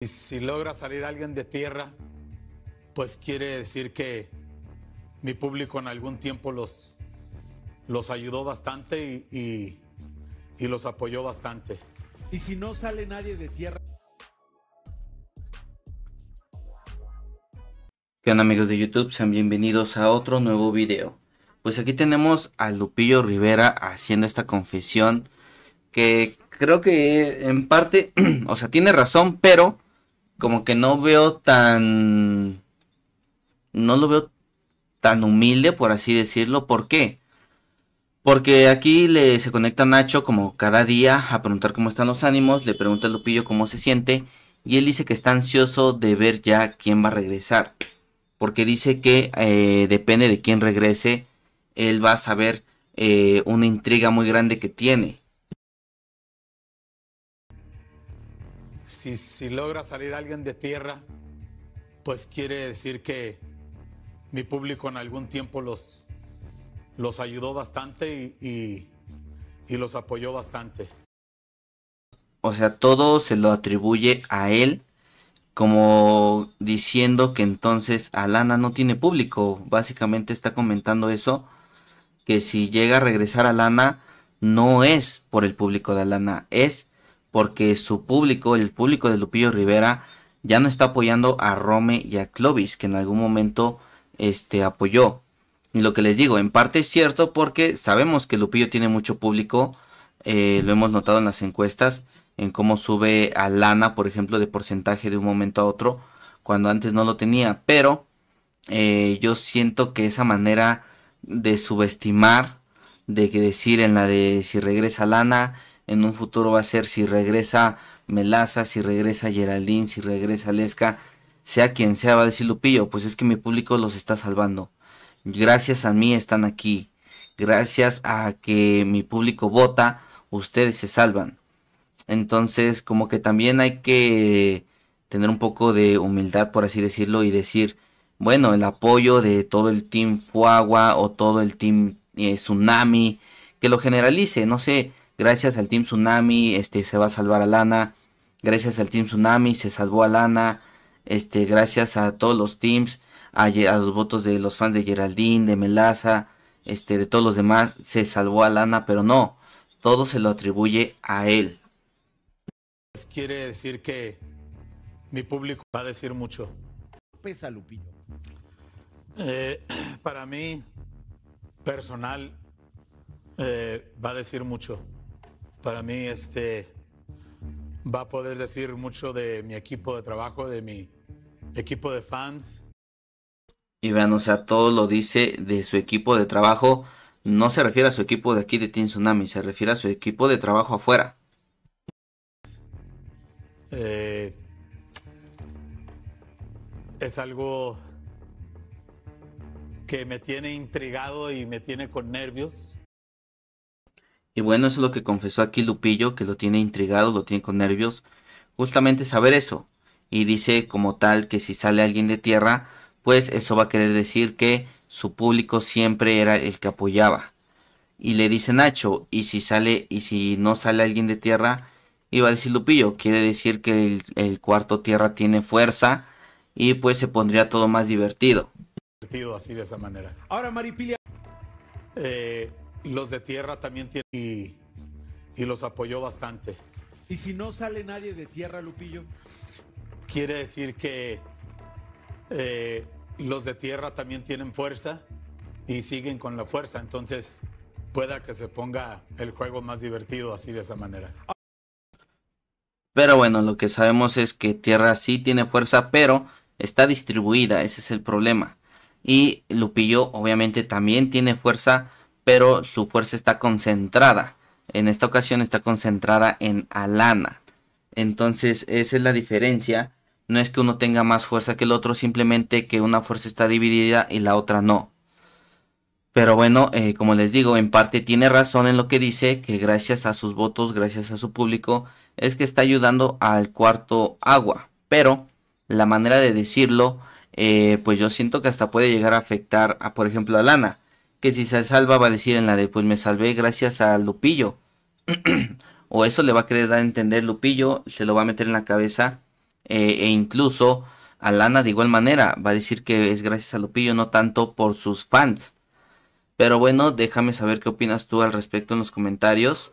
Y si logra salir alguien de tierra, pues quiere decir que mi público en algún tiempo los, los ayudó bastante y, y, y los apoyó bastante. Y si no sale nadie de tierra... ¿Qué onda amigos de YouTube? Sean bienvenidos a otro nuevo video. Pues aquí tenemos a Lupillo Rivera haciendo esta confesión que creo que en parte, o sea, tiene razón, pero como que no veo tan... No lo veo tan humilde, por así decirlo. ¿Por qué? Porque aquí le, se conecta Nacho como cada día a preguntar cómo están los ánimos, le pregunta a Lupillo cómo se siente y él dice que está ansioso de ver ya quién va a regresar. Porque dice que eh, depende de quién regrese, él va a saber eh, una intriga muy grande que tiene. si, logra salir alguien de tierra, pues quiere decir que mi público en algún tiempo los, los ayudó bastante y, y los apoyó bastante. O sea, todo se lo atribuye a él como diciendo que entonces Alana no tiene público. Básicamente está comentando eso, que si llega a regresar Alana no es por el público de Alana, es porque su público, el público de Lupillo Rivera, ya no está apoyando a Rome y a Clovis, que en algún momento este, apoyó. Y lo que les digo, en parte es cierto porque sabemos que Lupillo tiene mucho público, eh, lo hemos notado en las encuestas, en cómo sube a Lana, por ejemplo, de porcentaje de un momento a otro, cuando antes no lo tenía, pero eh, yo siento que esa manera de subestimar, de que decir en la de si regresa Lana, en un futuro va a ser si regresa Melaza, si regresa Geraldine, si regresa Lesca, sea quien sea, va a decir Lupillo, pues es que mi público los está salvando. Gracias a mí están aquí. Gracias a que mi público vota, ustedes se salvan. Entonces, como que también hay que tener un poco de humildad, por así decirlo, y decir, bueno, el apoyo de todo el team Fuagua o todo el team eh, Tsunami, que lo generalice, no sé, Gracias al Team Tsunami, este, se va a salvar a Lana. Gracias al Team Tsunami, se salvó a Lana. Este, gracias a todos los teams, a, a los votos de los fans de Geraldine, de Melaza, este, de todos los demás, se salvó a Lana, pero no, todo se lo atribuye a él. Quiere decir que mi público va a decir mucho. Pesa, Lupillo. Eh, para mí, personal, eh, va a decir mucho para mí este, va a poder decir mucho de mi equipo de trabajo, de mi equipo de fans. Y vean, o sea, todo lo dice de su equipo de trabajo. No se refiere a su equipo de aquí de Team Tsunami, se refiere a su equipo de trabajo afuera. Eh, es algo que me tiene intrigado y me tiene con nervios. Y bueno, eso es lo que confesó aquí Lupillo, que lo tiene intrigado, lo tiene con nervios, justamente saber eso. Y dice como tal que si sale alguien de tierra, pues eso va a querer decir que su público siempre era el que apoyaba. Y le dice Nacho, y si sale, y si no sale alguien de tierra, iba a decir Lupillo, quiere decir que el, cuarto tierra tiene fuerza y pues se pondría todo más divertido. Divertido así de esa manera. Ahora maripilla eh, los de tierra también tienen y, y los apoyó bastante. ¿Y si no sale nadie de tierra, Lupillo? Quiere decir que eh, los de tierra también tienen fuerza y siguen con la fuerza. Entonces, pueda que se ponga el juego más divertido así de esa manera. Pero bueno, lo que sabemos es que Tierra sí tiene fuerza, pero está distribuida, ese es el problema. Y Lupillo obviamente también tiene fuerza, pero su fuerza está concentrada. En esta ocasión está concentrada en Alana. Entonces esa es la diferencia. No es que uno tenga más fuerza que el otro, simplemente que una fuerza está dividida y la otra no. Pero bueno, eh, como les digo, en parte tiene razón en lo que dice, que gracias a sus votos, gracias a su público, es que está ayudando al cuarto agua. Pero la manera de decirlo, eh, pues yo siento que hasta puede llegar a afectar a, por ejemplo, a Lana que si se salva va a decir en la de pues me salvé gracias a Lupillo. o eso le va a querer dar a entender Lupillo, se lo va a meter en la cabeza eh, e incluso a Lana de igual manera va a decir que es gracias a Lupillo, no tanto por sus fans. Pero bueno, déjame saber qué opinas tú al respecto en los comentarios.